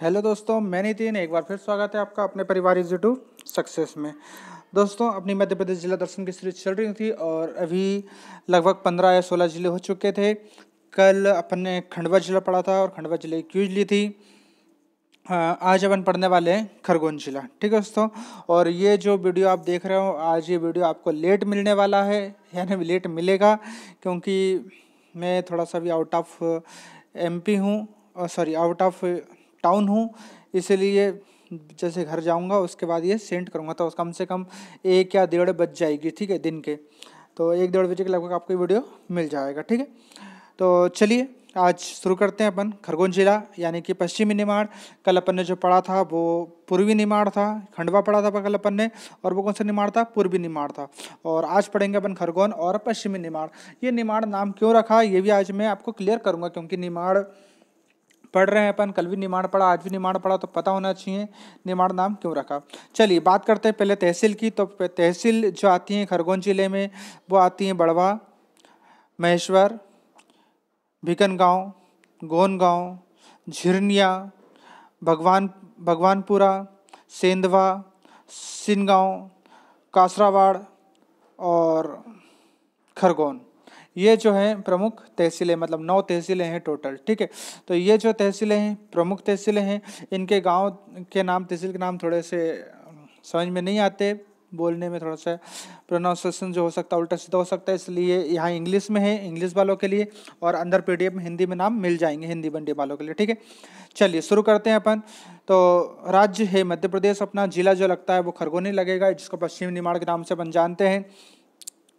hello दोस्तों मैं नितिन एक बार फिर स्वागत है आपका अपने परिवार इज टू सक्सेस में दोस्तों अपनी मध्य प्रदेश जिला दर्शन की सीरीज चल रही थी और अभी लगभग पंद्रह या सोलह जिले हो चुके थे कल अपन ने खंडवा जिला पढ़ा था और खंडवा जिले की क्यूज ली थी आज अपन पढ़ने वाले हैं खरगोन जिला ठीक है दोस्तों और ये जो वीडियो आप देख रहे हो आज ये वीडियो आपको लेट मिलने वाला है यानी लेट मिलेगा क्योंकि मैं थोड़ा सा भी आउट ऑफ एमपी हूँ सॉरी आउट ऑफ टाउन हूँ इसलिए जैसे घर जाऊँगा उसके बाद ये सेंड करूँगा तो कम से कम एक या डेढ़ बज जाएगी ठीक है दिन के तो एक डेढ़ बजे के लगभग आपको वीडियो मिल जाएगा ठीक है तो चलिए आज शुरू करते हैं अपन खरगोन जिला यानी कि पश्चिमी निमाड़ कल अपन ने जो पढ़ा था वो पूर्वी निमाड़ था खंडवा पढ़ा था कल अपन ने और वो कौन सा निमाड़ था पूर्वी निमाड़ था और आज पढ़ेंगे अपन खरगोन और पश्चिमी निमाड़ ये निमाड़ नाम क्यों रखा ये भी आज मैं आपको क्लियर करूँगा क्योंकि निमाड़ पढ़ रहे हैं अपन कल भी निर्माण पढ़ा आज भी निर्माण पढ़ा तो पता होना चाहिए निर्माण नाम क्यों रखा चलिए बात करते हैं पहले तहसील की तो तहसील जो आती हैं खरगोन जिले में वो आती हैं बड़वा महेश्वर भिकन गाँव गोन गाँव झिरनिया भगवान भगवानपुरा सेंधवा सिनगांव कासरावाड़ और खरगोन ये जो हैं प्रमुख तहसीलें मतलब नौ तहसीलें हैं टोटल ठीक है तो ये जो तहसीलें हैं प्रमुख तहसीलें हैं इनके गांव के नाम तहसील के नाम थोड़े से समझ में नहीं आते बोलने में थोड़ा सा प्रोनाउंसिएशन जो हो सकता है उल्टा सीधा हो सकता है इसलिए यहाँ इंग्लिश में है इंग्लिश वालों के लिए और अंदर पीडीएफ में हिंदी में नाम मिल जाएंगे हिंदी बंडी वालों के लिए ठीक है चलिए शुरू करते हैं अपन तो राज्य है मध्य प्रदेश अपना जिला जो लगता है वो खरगोनी लगेगा जिसको पश्चिम निमाड़ के नाम से अपन जानते हैं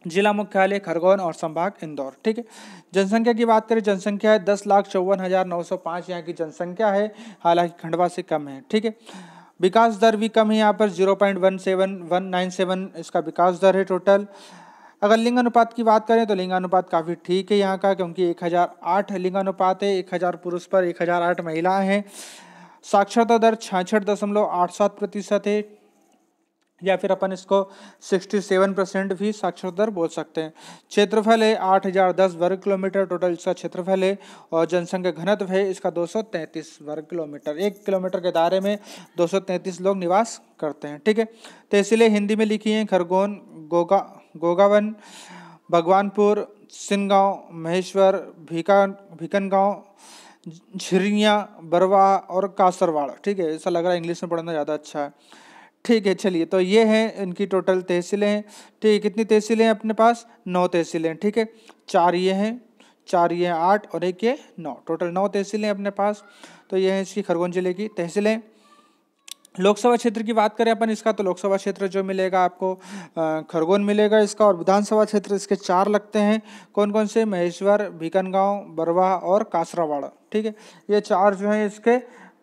जिला मुख्यालय खरगोन और संभाग इंदौर ठीक है जनसंख्या की बात करें जनसंख्या है दस लाख चौवन हज़ार नौ सौ पाँच यहाँ की जनसंख्या है हालांकि खंडवा से कम है ठीक है विकास दर भी कम है यहाँ पर zero point one seven one nine seven इसका विकास दर है टोटल अगर लिंगानुपात की बात करें तो लिंगानुपात काफ़ी ठीक है यहाँ का क्योंकि एक हज़ार आठ लिंगानुपात है एक हज़ार पुरुष पर एक हज़ार आठ महिलाएँ हैं साक्षरता दर छाछठ दशमलव आठ सात प्रतिशत है या फिर अपन इसको 67 परसेंट भी साक्षर दर बोल सकते हैं क्षेत्रफल है आठ हजार दस वर्ग किलोमीटर टोटल इसका क्षेत्रफल है और जनसंख्या घनत्व है इसका 233 वर्ग किलोमीटर एक किलोमीटर के दायरे में 233 लोग निवास करते हैं ठीक है तो इसीलिए हिंदी में लिखी है खरगोन गोगा गोगावन भगवानपुर सिंहगांव महेश्वर भीका भीकनगांव झिरिया बरवा और कासरवाड़ ठीक है ऐसा लग रहा है इंग्लिश में पढ़ना ज़्यादा अच्छा है ठीक है चलिए तो ये हैं इनकी टोटल तहसीलें हैं ठीक है कितनी तहसीलें हैं अपने पास नौ तहसीलें ठीक है चार ये हैं चार ये आठ और एक ये नौ टोटल नौ तहसीलें अपने पास तो ये हैं इसकी खरगोन जिले की तहसीलें लोकसभा क्षेत्र की बात करें अपन इसका तो लोकसभा क्षेत्र जो मिलेगा आपको खरगोन मिलेगा इसका और विधानसभा क्षेत्र इसके चार लगते हैं कौन कौन से महेश्वर भीकनगांव बरवा और कासरावाड़ा ठीक है ये चार जो हैं इसके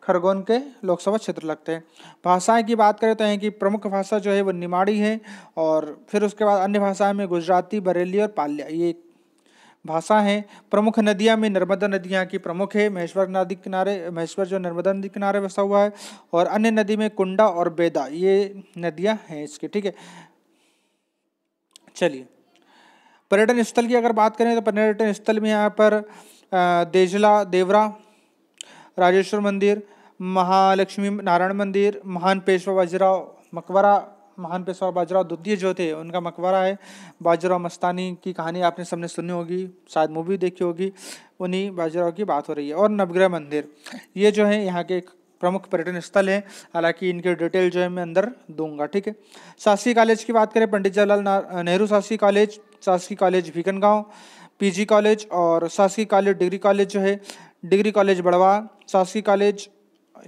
खरगोन के लोकसभा क्षेत्र लगते हैं भाषाएं की बात करें तो यहाँ की प्रमुख भाषा जो है वो निमाड़ी है और फिर उसके बाद अन्य भाषाएं में गुजराती बरेली और पाल्या ये भाषा हैं प्रमुख नदियाँ में नर्मदा नदी यहाँ की प्रमुख है महेश्वर नदी किनारे महेश्वर जो नर्मदा नदी किनारे बसा हुआ है और अन्य नदी में कुंडा और बेदा ये नदियाँ हैं इसकी ठीक है चलिए पर्यटन स्थल की अगर बात करें तो पर्यटन स्थल में यहाँ पर देजला देवरा राजेश्वर मंदिर महालक्ष्मी नारायण मंदिर महान पेशवा बाजीराव मकबरा महान पेशवा बाजीराव द्वितीय जो थे उनका मकबरा है बाजीराव मस्तानी की कहानी आपने सबने सुनी होगी शायद मूवी देखी होगी उन्हीं बाजीराव की बात हो रही है और नवग्रह मंदिर ये जो है यहाँ के प्रमुख पर्यटन स्थल है हालांकि इनके डिटेल जो है मैं अंदर दूंगा ठीक है शासकीय कॉलेज की बात करें पंडित जवाहरलाल नेहरू शासकीय कॉलेज शासकीय कॉलेज भीकनगांव पीजी कॉलेज और शासकीय कॉलेज डिग्री कॉलेज जो है डिग्री कॉलेज बड़वा शासकीय कॉलेज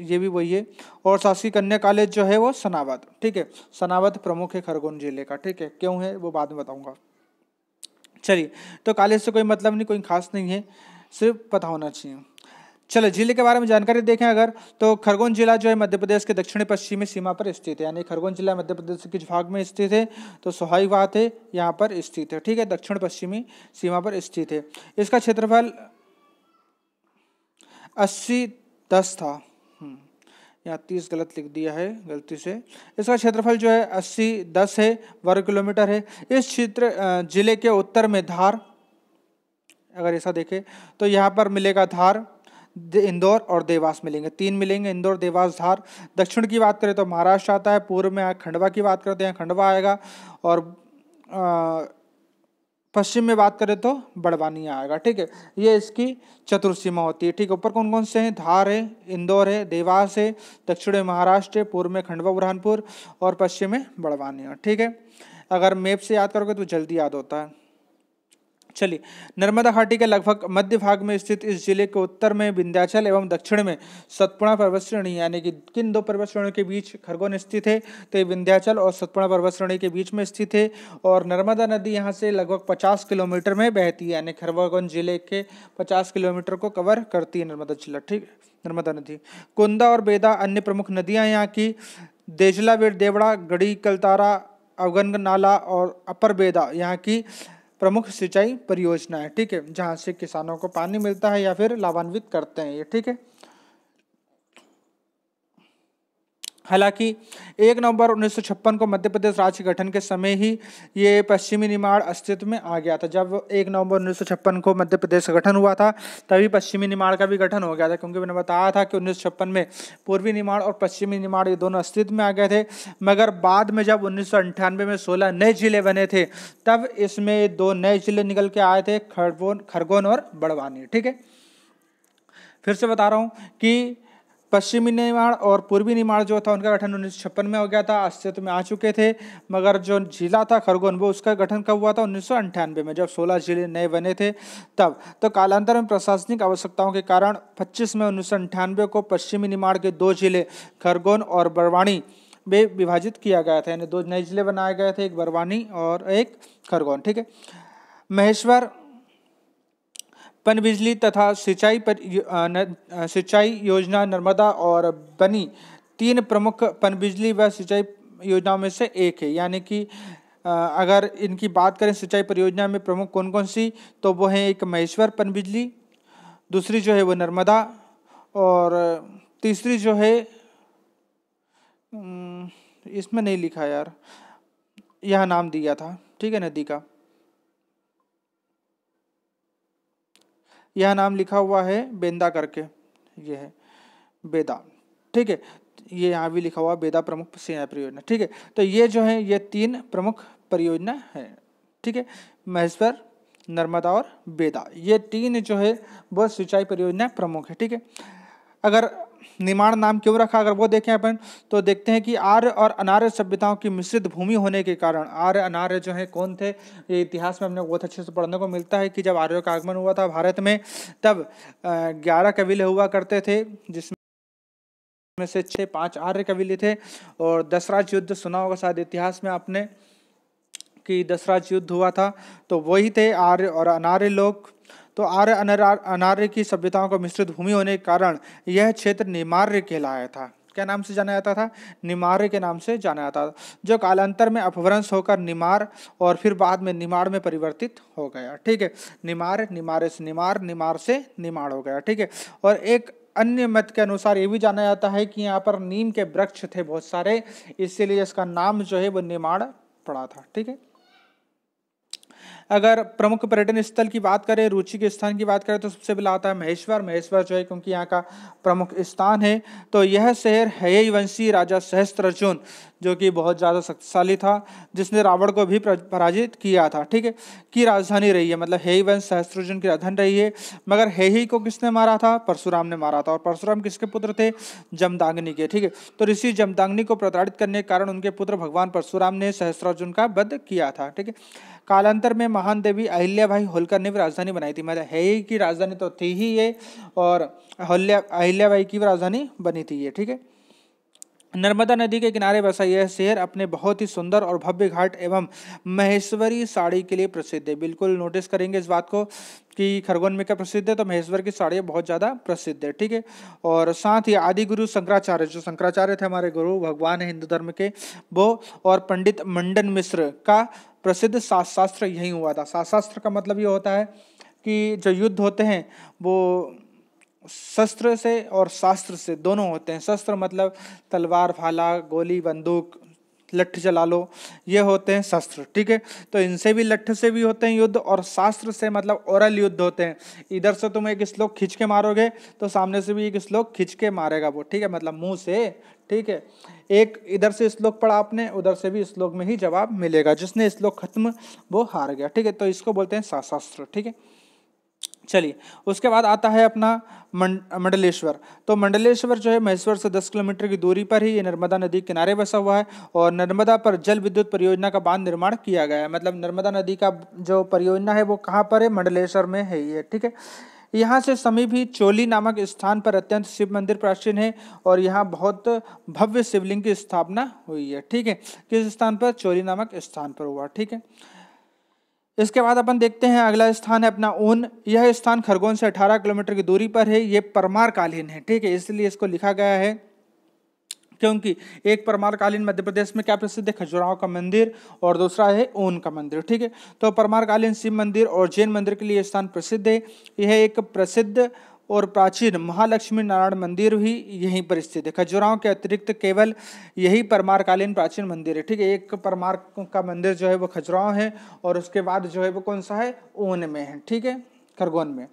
ये भी वही है और शासकीय कन्या कॉलेज जो है वो सनावत ठीक है सनावत प्रमुख है खरगोन जिले का ठीक है क्यों है वो बाद में बताऊंगा चलिए तो कॉलेज से कोई मतलब नहीं कोई खास नहीं है सिर्फ पता होना चाहिए चलो जिले के बारे में जानकारी देखें अगर तो खरगोन जिला जो है मध्य प्रदेश के दक्षिणी पश्चिमी सीमा पर स्थित है यानी खरगोन जिला मध्य प्रदेश के भाग में स्थित है तो स्वाभाविक बात है यहाँ पर स्थित है ठीक है दक्षिण पश्चिमी सीमा पर स्थित है इसका क्षेत्रफल अस्सी दस था यहाँ तीस गलत लिख दिया है गलती से इसका क्षेत्रफल जो है अस्सी दस है वर्ग किलोमीटर है इस क्षेत्र जिले के उत्तर में धार अगर ऐसा देखें तो यहाँ पर मिलेगा धार इंदौर और देवास मिलेंगे तीन मिलेंगे इंदौर देवास धार दक्षिण की बात करें तो महाराष्ट्र आता है पूर्व में खंडवा की बात करते हैं खंडवा आएगा और पश्चिम में बात करें तो बड़वानी आएगा ठीक है ये इसकी चतुर्सीमा होती है ठीक है ऊपर कौन कौन से हैं धार है इंदौर है देवास है दक्षिण में महाराष्ट्र है पूर्व में खंडवा बुरहानपुर और पश्चिम में बड़वानिया ठीक है अगर मैप से याद करोगे तो जल्दी याद होता है चलिए नर्मदा घाटी के लगभग मध्य भाग में स्थित इस जिले के उत्तर में विंध्याचल एवं दक्षिण में सतपुणा पर्वत श्रेणी यानी कि किन दो पर्वत श्रेणियों के बीच खरगोन स्थित है तो ये विंध्याचल और सतपुणा पर्वत श्रेणी के बीच में स्थित है और नर्मदा नदी यहाँ से लगभग पचास किलोमीटर में बहती है यानी खरगोन जिले के पचास किलोमीटर को कवर करती है नर्मदा जिला ठीक नर्मदा नदी कुंदा और बेदा अन्य प्रमुख नदियाँ यहाँ की देजला देवड़ा गढ़ी कलतारा अवगन नाला और अपर बेदा यहाँ की प्रमुख सिंचाई परियोजना है ठीक है जहाँ से किसानों को पानी मिलता है या फिर लाभान्वित करते हैं ये ठीक है हालांकि एक नवंबर उन्नीस को मध्य प्रदेश राज्य गठन के समय ही ये पश्चिमी निमाड़ अस्तित्व में आ गया था जब एक नवंबर उन्नीस को मध्य प्रदेश का गठन हुआ था तभी पश्चिमी निमाड़ का भी गठन हो गया था क्योंकि मैंने बताया था कि उन्नीस में पूर्वी निमाड़ और पश्चिमी निमाड़ ये दोनों अस्तित्व में आ गए थे मगर बाद में जब उन्नीस में सोलह नए जिले बने थे तब इसमें दो नए जिले निकल के आए थे खरगोन खरगोन और बड़वानी ठीक है फिर से बता रहा हूँ कि पश्चिमी निर्माण और पूर्वी निमाड़ जो था उनका गठन उन्नीस में हो गया था अस्तित्व में आ चुके थे मगर जो जिला था खरगोन वो उसका गठन कब हुआ था उन्नीस में जब 16 जिले नए बने थे तब तो कालांतर में प्रशासनिक आवश्यकताओं के कारण 25 में उन्नीस को पश्चिमी निमाड़ के दो जिले खरगोन और बरवाणी में विभाजित किया गया था यानी दो नए जिले बनाए गए थे एक बरवानी और एक खरगोन ठीक है महेश्वर पन बिजली तथा सिंचाई पर सिंचाई योजना नर्मदा और बनी तीन प्रमुख पनबिजली व सिंचाई योजनाओं में से एक है यानी कि अगर इनकी बात करें सिंचाई परियोजना में प्रमुख कौन कौन सी तो वो है एक महेश्वर पनबिजली दूसरी जो है वो नर्मदा और तीसरी जो है इसमें नहीं लिखा यार यह नाम दिया था ठीक है नदी का यह नाम लिखा हुआ है बेंदा करके ये है बेदा ठीक है ये यहाँ भी लिखा हुआ बेदा प्रमुख सेना परियोजना ठीक है तो ये जो है ये तीन प्रमुख परियोजना है ठीक है महेश्वर नर्मदा और बेदा ये तीन जो है वह सिंचाई परियोजना प्रमुख है ठीक है अगर निर्माण नाम क्यों रखा अगर वो देखें अपन तो देखते हैं कि आर्य और अनार्य सभ्यताओं की मिश्रित भूमि होने के कारण आर्य अनार्य जो है कौन थे ये इतिहास में हमने बहुत अच्छे से पढ़ने को मिलता है कि जब आर्यों का आगमन हुआ था भारत में तब ग्यारह कबीले हुआ करते थे जिसमें में से छः पाँच आर्य कबीले थे और दसराज युद्ध सुना होगा शायद इतिहास में आपने कि दसराज युद्ध हुआ था तो वही थे आर्य और अनार्य लोग तो आर्य अनार्य की सभ्यताओं का मिश्रित भूमि होने के कारण यह क्षेत्र निमार्य कहलाया था क्या नाम से जाना जाता था निमार्य के नाम से जाना जाता था जो कालांतर में अपभ्रंश होकर निमार और फिर बाद में निमाड़ में परिवर्तित हो गया ठीक है निमार निमारे से निमार निमार से निमाड़ हो गया ठीक है और एक अन्य मत के अनुसार ये भी जाना जाता है कि यहाँ पर नीम के वृक्ष थे बहुत सारे इसीलिए इसका नाम जो है वो निमाड़ पड़ा था ठीक है अगर प्रमुख पर्यटन स्थल की बात करें रुचि के स्थान की बात करें तो सबसे पहले आता है महेश्वर महेश्वर जो है क्योंकि यहाँ का प्रमुख स्थान है तो यह शहर हयवंशी राजा सहस्त्र अर्जुन जो कि बहुत ज़्यादा शक्तिशाली था जिसने रावण को भी पराजित किया था ठीक है की राजधानी रही है मतलब ही वंश सहस्त्रजन की राजधानी रही है मगर हेही को किसने मारा था परशुराम ने मारा था और परशुराम किसके पुत्र थे जमदाग्नि के ठीक है तो ऋषि जमदाग्नि को प्रताड़ित करने के कारण उनके पुत्र भगवान परशुराम ने सहस्त्रार्जुन का वध किया था ठीक है कालांतर में महान देवी अहिल्या भाई होलकर ने भी राजधानी बनाई थी मतलब हेई की राजधानी तो थी ही ये और अहिल्या भाई की भी राजधानी बनी थी ये ठीक है नर्मदा नदी के किनारे बसा यह शहर अपने बहुत ही सुंदर और भव्य घाट एवं महेश्वरी साड़ी के लिए प्रसिद्ध है बिल्कुल नोटिस करेंगे इस बात को कि खरगोन में क्या प्रसिद्ध है तो महेश्वर की साड़ियाँ बहुत ज़्यादा प्रसिद्ध है ठीक है और साथ ही आदि गुरु शंकराचार्य जो शंकराचार्य थे हमारे गुरु भगवान है हिंदू धर्म के वो और पंडित मंडन मिश्र का प्रसिद्ध शास्त्र यही हुआ था शास्त्र का मतलब ये होता है कि जो युद्ध होते हैं वो शस्त्र से और शास्त्र से दोनों होते हैं शस्त्र मतलब तलवार भाला गोली बंदूक लठ चला लो ये होते हैं शस्त्र ठीक है तो इनसे भी लठ से भी होते हैं युद्ध और शास्त्र से मतलब औरल युद्ध होते हैं इधर से तुम एक श्लोक खींच के मारोगे तो सामने से भी एक श्लोक खींच के मारेगा वो ठीक है मतलब मुंह से ठीक है एक इधर से श्लोक पढ़ा आपने उधर से भी श्लोक में ही जवाब मिलेगा जिसने श्लोक खत्म वो हार गया ठीक है तो इसको बोलते हैं शास्त्र ठीक है चलिए उसके बाद आता है अपना मंडलेश्वर तो मंडलेश्वर जो है महेश्वर से 10 किलोमीटर की दूरी पर ही ये नर्मदा नदी किनारे बसा हुआ है और नर्मदा पर जल विद्युत परियोजना का बांध निर्माण किया गया है मतलब नर्मदा नदी का जो परियोजना है वो कहाँ पर है मंडलेश्वर में है ये ठीक है यहाँ से समीप ही चोली नामक स्थान पर अत्यंत शिव मंदिर प्राचीन है और यहाँ बहुत भव्य शिवलिंग की स्थापना हुई है ठीक है किस स्थान पर चोली नामक स्थान पर हुआ ठीक है इसके बाद अपन देखते हैं अगला स्थान है अपना ऊन यह स्थान खरगोन से 18 किलोमीटर की दूरी पर है ये परमार कालीन है ठीक है इसलिए इसको लिखा गया है क्योंकि एक परमार कालीन मध्य प्रदेश में क्या प्रसिद्ध है खजुराहो का मंदिर और दूसरा है ऊन का मंदिर ठीक है तो परमार कालीन शिव मंदिर और जैन मंदिर के लिए स्थान प्रसिद्ध है यह एक प्रसिद्ध और प्राचीन महालक्ष्मी नारायण मंदिर भी यहीं पर स्थित है खजुराहो के अतिरिक्त केवल यही परमारकालीन प्राचीन मंदिर है ठीक है एक परमार का मंदिर जो है वो खजुराहो है और उसके बाद जो है वो कौन सा है ऊन में है ठीक है खरगोन में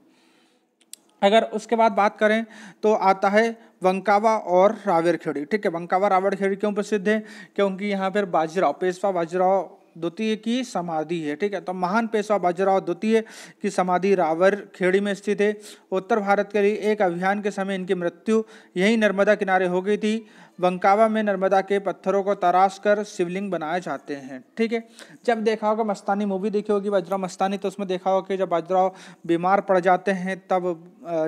अगर उसके बाद बात करें तो आता है वंकावा और रावेर खेड़ी ठीक है वंकावा रावेर खेड़ी क्यों प्रसिद्ध है क्योंकि यहाँ पर बाजीराव पेशवा बाजीराव द्वितीय की समाधि है ठीक है तो महान पेशवा बजराव द्वितीय की समाधि रावर खेड़ी में स्थित है उत्तर भारत के लिए एक अभियान के समय इनकी मृत्यु यही नर्मदा किनारे हो गई थी बंकावा में नर्मदा के पत्थरों को तराश कर शिवलिंग बनाए जाते हैं ठीक है जब देखा होगा मस्तानी मूवी देखी होगी बजराव मस्तानी तो उसमें देखा होगा कि जब बजराव बीमार पड़ जाते हैं तब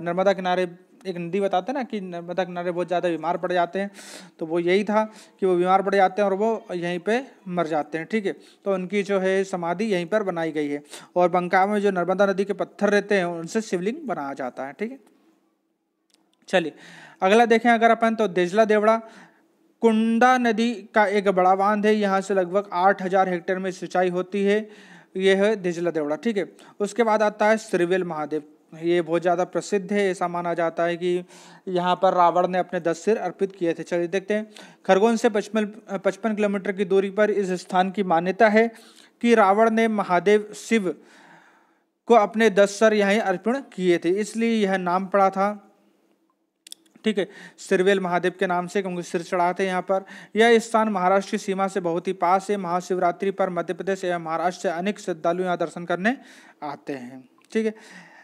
नर्मदा किनारे एक नदी बताते हैं ना कि मतलब नर्मदा किनारे बहुत ज़्यादा बीमार पड़ जाते हैं तो वो यही था कि वो बीमार पड़ जाते हैं और वो यहीं पर मर जाते हैं ठीक है तो उनकी जो है समाधि यहीं पर बनाई गई है और बंका में जो नर्मदा नदी के पत्थर रहते हैं उनसे शिवलिंग बनाया जाता है ठीक है चलिए अगला देखें अगर अपन तो देजला देवड़ा कुंडा नदी का एक बड़ा बांध है यहाँ से लगभग आठ हजार हेक्टेयर में सिंचाई होती है यह है देजला देवड़ा ठीक है उसके बाद आता है श्रीवेल महादेव ये बहुत ज़्यादा प्रसिद्ध है ऐसा माना जाता है कि यहाँ पर रावण ने अपने दस सिर अर्पित किए थे चलिए देखते हैं खरगोन से पचपन पचपन किलोमीटर की दूरी पर इस स्थान की मान्यता है कि रावण ने महादेव शिव को अपने दस सर यहाँ अर्पण किए थे इसलिए यह नाम पड़ा था ठीक है सिरवेल महादेव के नाम से क्योंकि सिर चढ़ाते हैं यहाँ पर यह स्थान महाराष्ट्र की सीमा से बहुत ही पास है महाशिवरात्रि पर मध्य प्रदेश एवं महाराष्ट्र से अनेक श्रद्धालु यहाँ दर्शन करने आते हैं ठीक है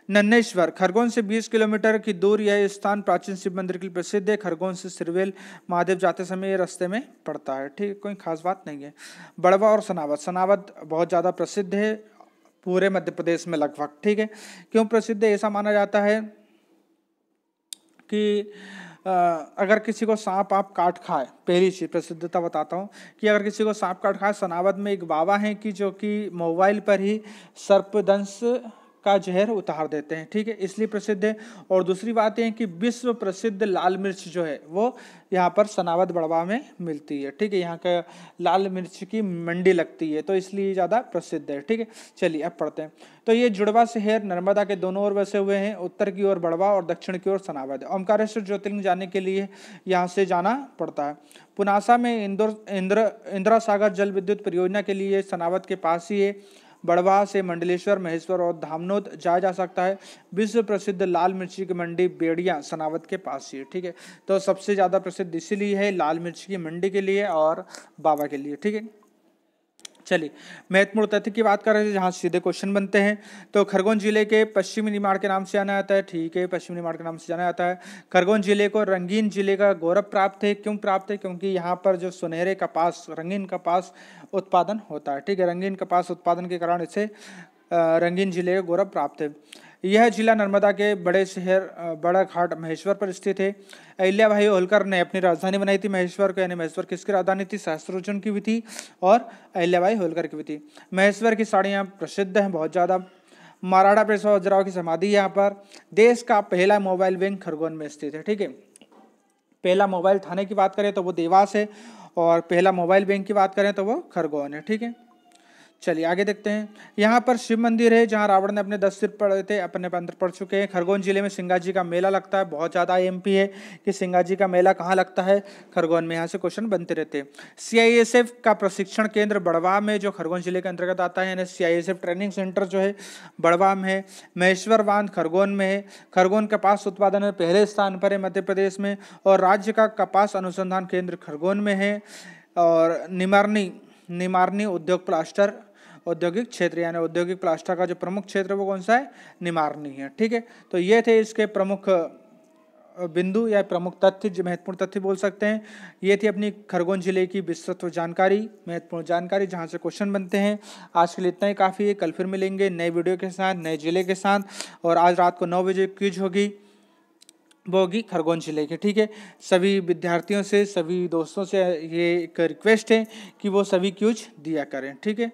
नन्नेश्वर खरगोन से 20 किलोमीटर की दूर यह स्थान प्राचीन शिव मंदिर के लिए प्रसिद्ध है खरगोन से सिरवेल महादेव जाते समय ये रास्ते में पड़ता है ठीक कोई खास बात नहीं है बड़वा और सनावत सनावत बहुत ज़्यादा प्रसिद्ध है पूरे मध्य प्रदेश में लगभग ठीक है क्यों प्रसिद्ध ऐसा माना जाता है कि अगर किसी को सांप आप काट खाए पहली चीज प्रसिद्धता बताता हूँ कि अगर किसी को सांप काट खाए सनावत में एक बाबा हैं कि जो कि मोबाइल पर ही सर्पदंश का जहर उतार देते हैं ठीक है इसलिए प्रसिद्ध है और दूसरी बात यह कि विश्व प्रसिद्ध लाल मिर्च जो है वो यहाँ पर सनावत बड़वा में मिलती है ठीक है यहाँ का लाल मिर्च की मंडी लगती है तो इसलिए ज़्यादा प्रसिद्ध है ठीक है चलिए अब पढ़ते हैं तो ये जुड़वा शहर नर्मदा के दोनों ओर बसे हुए हैं उत्तर की ओर बड़वा और दक्षिण की ओर सनावत ओंकारेश्वर ज्योतिर्लिंग जाने के लिए यहाँ से जाना पड़ता है पुनासा में इंदौर इंद्र इंदिरा सागर जल विद्युत परियोजना के लिए सनावत के पास ही है बड़वा से मंडलेश्वर महेश्वर और धामनोद जाया जा सकता है विश्व प्रसिद्ध लाल मिर्ची की मंडी बेड़िया सनावत के पास ही ठीक है तो सबसे ज़्यादा प्रसिद्ध इसीलिए है लाल मिर्ची की मंडी के लिए और बाबा के लिए ठीक है चलिए महत्वपूर्ण तथ्य की बात कर रहे हैं जहाँ सीधे क्वेश्चन बनते हैं तो खरगोन जिले के पश्चिमी निमाड़ के नाम से जाना जाता है ठीक है पश्चिमी निमाड़ के नाम से जाना जाता है खरगोन जिले को रंगीन जिले का गौरव प्राप्त है क्यों प्राप्त है क्योंकि यहाँ पर जो सुनहरे कपास रंगीन कपास उत्पादन होता है ठीक है रंगीन कपास उत्पादन के कारण इसे रंगीन जिले का गौरव प्राप्त है यह जिला नर्मदा के बड़े शहर बड़ा घाट महेश्वर पर स्थित है अहिल्या भाई होलकर ने अपनी राजधानी बनाई थी महेश्वर को यानी महेश्वर किसकी राजधानी थी सहस्त्रोजन की भी थी और अहिल्या भाई होलकर की भी थी महेश्वर की साड़ियाँ प्रसिद्ध हैं बहुत ज़्यादा मराठा पेशवा वज्राव की समाधि यहाँ पर देश का पहला मोबाइल बैंक खरगोन में स्थित है ठीक है पहला मोबाइल थाने की बात करें तो वो देवास है और पहला मोबाइल बैंक की बात करें तो वो खरगोन है ठीक है चलिए आगे देखते हैं यहाँ पर शिव मंदिर है जहाँ रावण ने अपने दस सिर पड़े थे अपने पंत्र पड़ चुके हैं खरगोन जिले में सिंगा जी का मेला लगता है बहुत ज़्यादा पी है कि सिंगा जी का मेला कहाँ लगता है खरगोन में यहाँ से क्वेश्चन बनते रहते हैं एफ का प्रशिक्षण केंद्र बड़वा में जो खरगोन जिले के अंतर्गत आता है यानी सी ट्रेनिंग सेंटर जो है बड़वा में है महेश्वर बांध खरगोन में है खरगोन कपास उत्पादन में पहले स्थान पर है मध्य प्रदेश में और राज्य का कपास अनुसंधान केंद्र खरगोन में है और निमारनी निमारनी उद्योग प्लास्टर औद्योगिक क्षेत्र यानी औद्योगिक प्लास्टा का जो प्रमुख क्षेत्र वो कौन सा है निमारनी है ठीक है तो ये थे इसके प्रमुख बिंदु या प्रमुख तथ्य जो महत्वपूर्ण तथ्य बोल सकते हैं ये थी अपनी खरगोन जिले की विस्तृत जानकारी महत्वपूर्ण जानकारी जहाँ से क्वेश्चन बनते हैं आज के लिए इतना ही काफ़ी है कल फिर मिलेंगे नए वीडियो के साथ नए जिले के साथ और आज रात को नौ बजे क्विज होगी वो होगी खरगोन जिले के ठीक है सभी विद्यार्थियों से सभी दोस्तों से ये एक रिक्वेस्ट है कि वो सभी क्यूज दिया करें ठीक है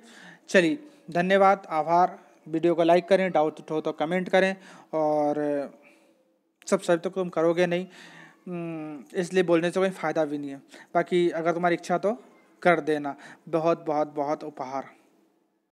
चलिए धन्यवाद आभार वीडियो को लाइक करें डाउट उठो तो कमेंट करें और सब सब तो तुम करोगे नहीं इसलिए बोलने से कोई फ़ायदा भी नहीं है बाकी अगर तुम्हारी इच्छा तो कर देना बहुत बहुत बहुत उपहार